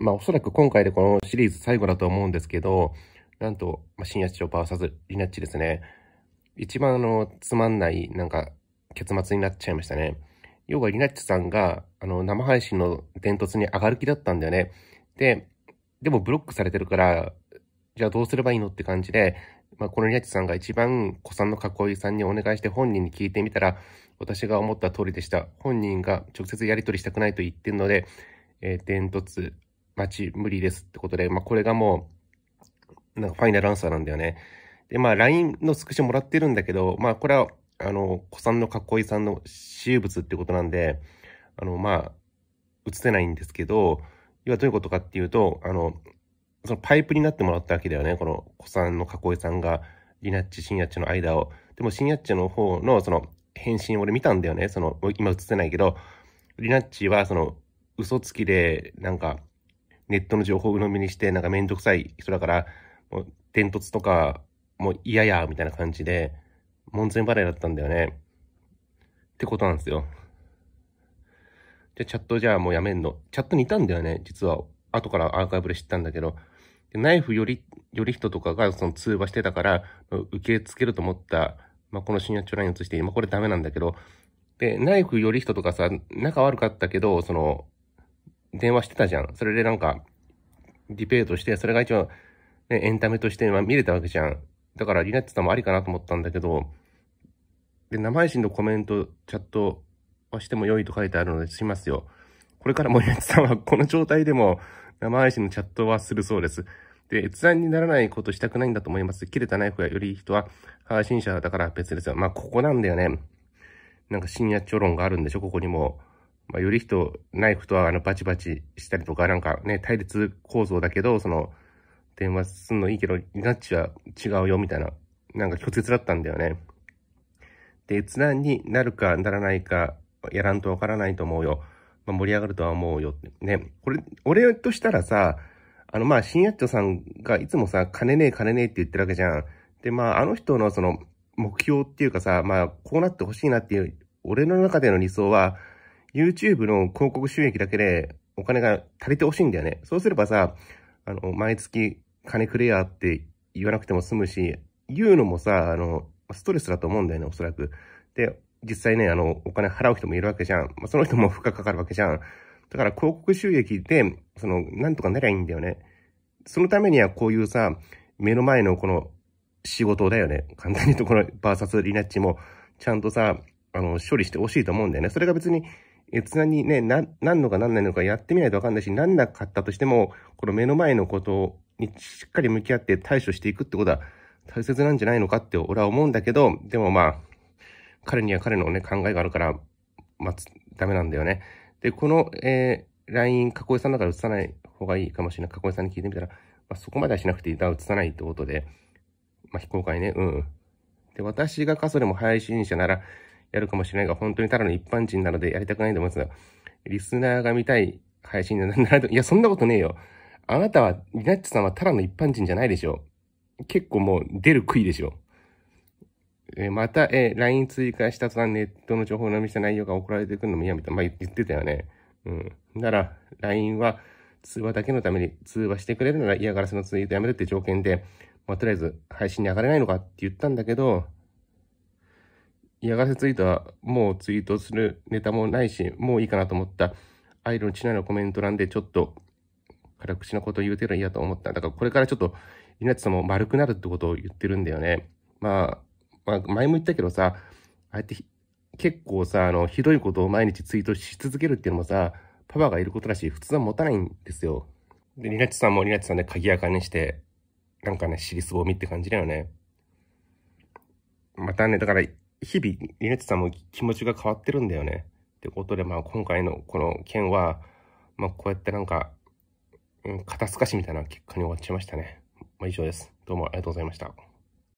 まあおそらく今回でこのシリーズ最後だと思うんですけど、なんと、まあ、新八丁サズリナッチですね。一番あの、つまんない、なんか、結末になっちゃいましたね。要はリナッチさんが、あの、生配信の伝突に上がる気だったんだよね。で、でもブロックされてるから、じゃあどうすればいいのって感じで、まあ、このリナッチさんが一番子さんの囲いさんにお願いして本人に聞いてみたら、私が思った通りでした。本人が直接やり取りしたくないと言ってるので、えー、伝突待チ無理ですってことで、まあ、これがもう、なんかファイナルアンサーなんだよね。で、まあ、LINE のスクショもらってるんだけど、まあ、これは、あの、子さんのかっこいいさんの私有物ってことなんで、あの、まあ、映せないんですけど、要はどういうことかっていうと、あの、そのパイプになってもらったわけだよね。この子さんの囲いさんが、リナッチ、深夜チの間を。でも深夜地の方のその返信俺見たんだよね。その、今映せないけど、リナッチはその、嘘つきで、なんか、ネットの情報を鵜呑みにして、なんかめんどくさい人だから、もう、伝突とか、もう嫌や、みたいな感じで、門前払いだったんだよね。ってことなんですよ。じゃ、チャットじゃあもうやめんの。チャットにいたんだよね、実は。後からアーカイブで知ったんだけど。でナイフより、より人とかがその通話してたから、受け付けると思った、まあ、この新八ラインを移して、今これダメなんだけど、で、ナイフより人とかさ、仲悪かったけど、その、電話してたじゃん。それでなんか、ディベートして、それが一応、ね、エンタメとして、ま見れたわけじゃん。だから、リナッツさんもありかなと思ったんだけど、で、生配信のコメント、チャットはしても良いと書いてあるので、しますよ。これからもリナッツさんはこの状態でも、生配信のチャットはするそうです。で、閲覧にならないことしたくないんだと思います。切れたナイフがより人は配信者だから別ですよ。まあ、ここなんだよね。なんか深夜調論があるんでしょ、ここにも。まあ、より人、ナイフとはあのバチバチしたりとか、なんかね、対立構造だけど、その、電話すんのいいけど、ガチは違うよ、みたいな、なんか拒絶だったんだよね。で、閲覧になるかならないか、やらんとわからないと思うよ。まあ、盛り上がるとは思うよ。ね、これ、俺としたらさ、あの、まあ、新八丁さんがいつもさ、金ねえ金ねえって言ってるわけじゃん。で、まあ、あの人のその、目標っていうかさ、まあ、こうなってほしいなっていう、俺の中での理想は、YouTube の広告収益だけでお金が足りてほしいんだよね。そうすればさ、あの、毎月金くれやって言わなくても済むし、言うのもさ、あの、ストレスだと思うんだよね、おそらく。で、実際ね、あの、お金払う人もいるわけじゃん。まあ、その人も負荷かかるわけじゃん。だから広告収益で、その、なんとかなりゃいいんだよね。そのためにはこういうさ、目の前のこの仕事だよね。簡単に言うとこのバーサスリナッチも、ちゃんとさ、あの、処理してほしいと思うんだよね。それが別に、閲覧にね、な、なんのかなんないのかやってみないとわかんないし、なんなかったとしても、この目の前のことにしっかり向き合って対処していくってことは大切なんじゃないのかって俺は思うんだけど、でもまあ、彼には彼のね、考えがあるから、まあ、ダメなんだよね。で、この、えー、LINE、こえさんだから映さない方がいいかもしれない。かこえさんに聞いてみたら、まあ、そこまではしなくていい。だ、映さないってことで、まあ、非公開ね、うん。で、私が過疎でも配信者なら、やるかもしれないが、本当にただの一般人なのでやりたくないと思いますが、リスナーが見たい配信なんないと、いや、そんなことねえよ。あなたは、リナッチさんはただの一般人じゃないでしょ。結構もう出る杭でしょ。えー、また、えー、LINE 追加したとネットの情報を飲みした内容が送られてくるのも嫌みたいな、まあ、言ってたよね。うん。なら、LINE は通話だけのために通話してくれるなら嫌がらせのツイートやめるって条件で、まあ、とりあえず配信に上がれないのかって言ったんだけど、嫌がらせツイートはもうツイートするネタもないし、もういいかなと思った。アイドルのちなのコメント欄でちょっと辛口なことを言うてるの嫌と思った。だからこれからちょっと、稲地さんも丸くなるってことを言ってるんだよね。まあ、まあ、前も言ったけどさ、ああやって結構さ、あの、ひどいことを毎日ツイートし続けるっていうのもさ、パワーがいることだし、普通は持たないんですよ。で、リナッさんもリナッさんで鍵やかにして、なんかね、尻すぼみって感じだよね。またね、だから、日々、リネッツさんも気持ちが変わってるんだよね。ってことで、まあ今回のこの件は、まあこうやってなんか、うん、肩透かしみたいな結果に終わっちゃいましたね。まあ以上です。どうもありがとうございました。